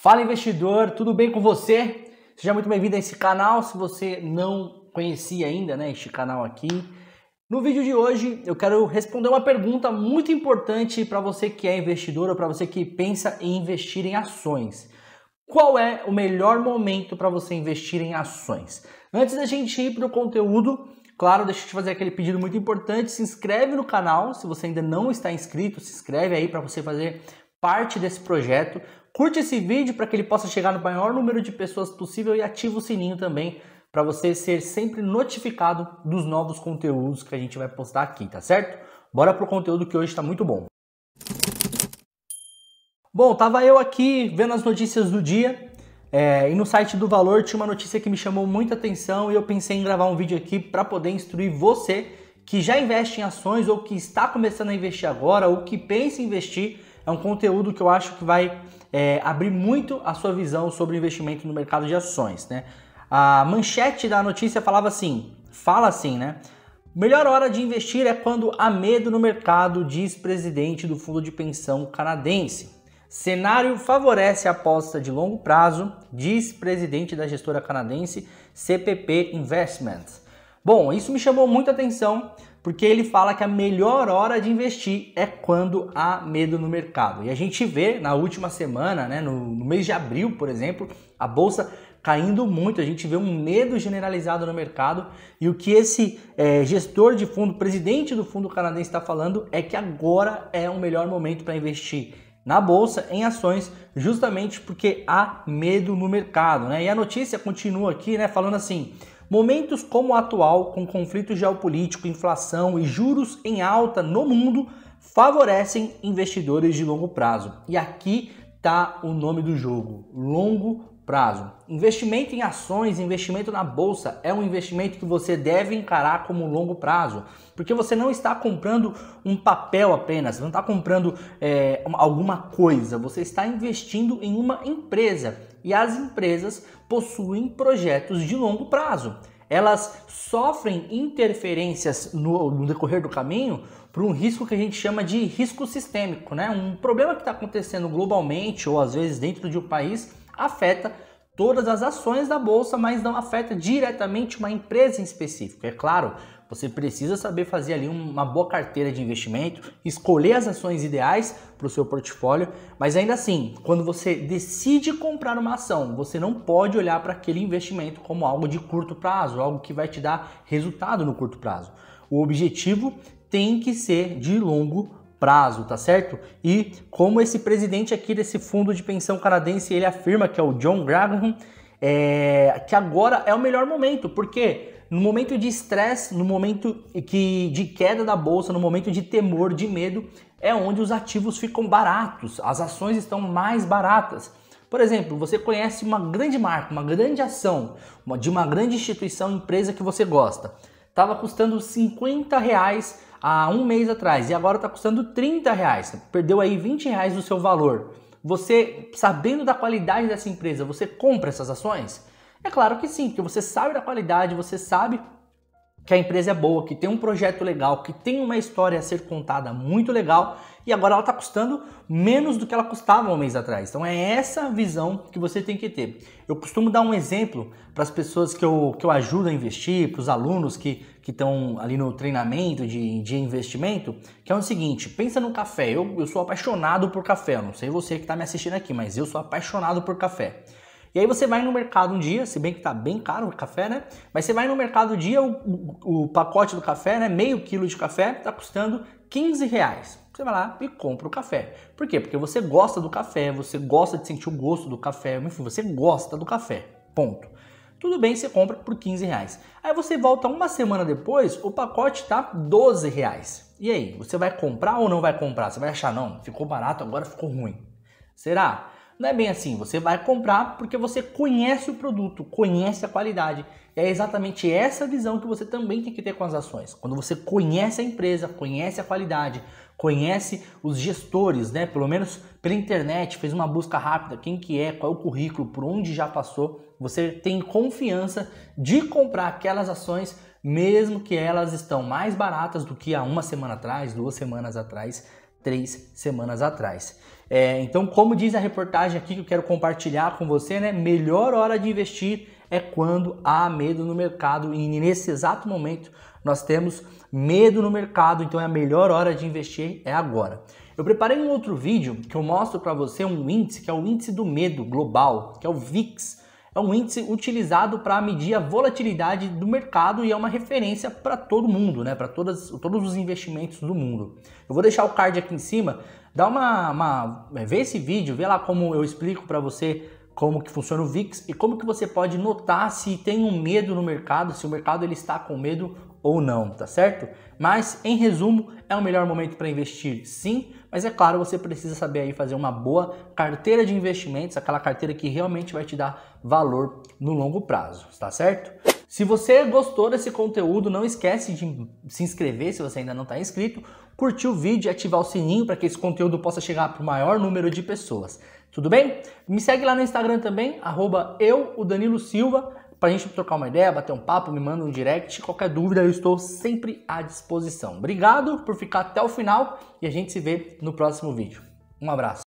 Fala investidor, tudo bem com você? Seja muito bem-vindo a esse canal, se você não conhecia ainda, né, este canal aqui. No vídeo de hoje, eu quero responder uma pergunta muito importante para você que é investidor ou para você que pensa em investir em ações. Qual é o melhor momento para você investir em ações? Antes da gente ir para o conteúdo, Claro, deixa eu te fazer aquele pedido muito importante, se inscreve no canal, se você ainda não está inscrito, se inscreve aí para você fazer parte desse projeto. Curte esse vídeo para que ele possa chegar no maior número de pessoas possível e ative o sininho também para você ser sempre notificado dos novos conteúdos que a gente vai postar aqui, tá certo? Bora pro conteúdo que hoje está muito bom. Bom, tava eu aqui vendo as notícias do dia é, e no site do Valor tinha uma notícia que me chamou muita atenção e eu pensei em gravar um vídeo aqui para poder instruir você que já investe em ações ou que está começando a investir agora ou que pensa em investir é um conteúdo que eu acho que vai é, abrir muito a sua visão sobre investimento no mercado de ações, né? A manchete da notícia falava assim, fala assim, né? Melhor hora de investir é quando há medo no mercado, diz presidente do fundo de pensão canadense. Cenário favorece a aposta de longo prazo, diz presidente da gestora canadense CPP Investments. Bom, isso me chamou muita atenção porque ele fala que a melhor hora de investir é quando há medo no mercado. E a gente vê na última semana, né, no, no mês de abril, por exemplo, a bolsa caindo muito, a gente vê um medo generalizado no mercado e o que esse é, gestor de fundo, presidente do fundo canadense está falando é que agora é o melhor momento para investir na bolsa, em ações, justamente porque há medo no mercado, né? E a notícia continua aqui, né, falando assim: Momentos como o atual, com conflito geopolítico, inflação e juros em alta no mundo, favorecem investidores de longo prazo. E aqui está o nome do jogo: longo prazo. Investimento em ações, investimento na bolsa é um investimento que você deve encarar como longo prazo, porque você não está comprando um papel apenas, você não está comprando é, alguma coisa, você está investindo em uma empresa e as empresas possuem projetos de longo prazo. Elas sofrem interferências no, no decorrer do caminho por um risco que a gente chama de risco sistêmico, né? Um problema que está acontecendo globalmente ou às vezes dentro de um país afeta todas as ações da bolsa, mas não afeta diretamente uma empresa em específico. É claro, você precisa saber fazer ali uma boa carteira de investimento, escolher as ações ideais para o seu portfólio, mas ainda assim, quando você decide comprar uma ação, você não pode olhar para aquele investimento como algo de curto prazo, algo que vai te dar resultado no curto prazo. O objetivo tem que ser de longo prazo, tá certo? E como esse presidente aqui desse fundo de pensão canadense, ele afirma que é o John Graham, é, que agora é o melhor momento, porque no momento de estresse, no momento que, de queda da bolsa, no momento de temor, de medo, é onde os ativos ficam baratos, as ações estão mais baratas. Por exemplo, você conhece uma grande marca, uma grande ação uma, de uma grande instituição, empresa que você gosta. Estava custando 50 reais há um mês atrás e agora está custando 30 reais, perdeu aí 20 reais do seu valor. Você, sabendo da qualidade dessa empresa, você compra essas ações? É claro que sim, porque você sabe da qualidade, você sabe que a empresa é boa, que tem um projeto legal, que tem uma história a ser contada muito legal e agora ela está custando menos do que ela custava um mês atrás. Então é essa visão que você tem que ter. Eu costumo dar um exemplo para as pessoas que eu, que eu ajudo a investir, para os alunos que estão ali no treinamento de, de investimento, que é o seguinte: pensa no café. Eu, eu sou apaixonado por café. Eu não sei você que está me assistindo aqui, mas eu sou apaixonado por café. E aí você vai no mercado um dia, se bem que tá bem caro o café, né? Mas você vai no mercado um dia, o, o, o pacote do café, né? Meio quilo de café, tá custando 15 reais. Você vai lá e compra o café. Por quê? Porque você gosta do café, você gosta de sentir o gosto do café, enfim, você gosta do café. Ponto. Tudo bem, você compra por 15 reais. Aí você volta uma semana depois, o pacote tá 12 reais. E aí, você vai comprar ou não vai comprar? Você vai achar, não, ficou barato, agora ficou ruim. Será? Não é bem assim. Você vai comprar porque você conhece o produto, conhece a qualidade. E é exatamente essa visão que você também tem que ter com as ações. Quando você conhece a empresa, conhece a qualidade, conhece os gestores, né? Pelo menos pela internet, fez uma busca rápida, quem que é, qual é o currículo, por onde já passou. Você tem confiança de comprar aquelas ações mesmo que elas estão mais baratas do que há uma semana atrás, duas semanas atrás três semanas atrás. É, então, como diz a reportagem aqui que eu quero compartilhar com você, né? Melhor hora de investir é quando há medo no mercado e nesse exato momento nós temos medo no mercado, então é a melhor hora de investir é agora. Eu preparei um outro vídeo que eu mostro para você um índice que é o índice do medo global, que é o VIX é um índice utilizado para medir a volatilidade do mercado e é uma referência para todo mundo, né? para todos os investimentos do mundo. Eu vou deixar o card aqui em cima, dá uma, uma é, vê esse vídeo, vê lá como eu explico para você como que funciona o VIX e como que você pode notar se tem um medo no mercado, se o mercado ele está com medo ou não, tá certo? Mas, em resumo, é o melhor momento para investir sim, mas é claro, você precisa saber aí fazer uma boa carteira de investimentos, aquela carteira que realmente vai te dar valor no longo prazo, tá certo? Se você gostou desse conteúdo, não esquece de se inscrever se você ainda não está inscrito, curtir o vídeo e ativar o sininho para que esse conteúdo possa chegar para o maior número de pessoas. Tudo bem? Me segue lá no Instagram também, arroba eu, o Danilo Silva para a gente trocar uma ideia, bater um papo, me manda um direct. Qualquer dúvida, eu estou sempre à disposição. Obrigado por ficar até o final e a gente se vê no próximo vídeo. Um abraço.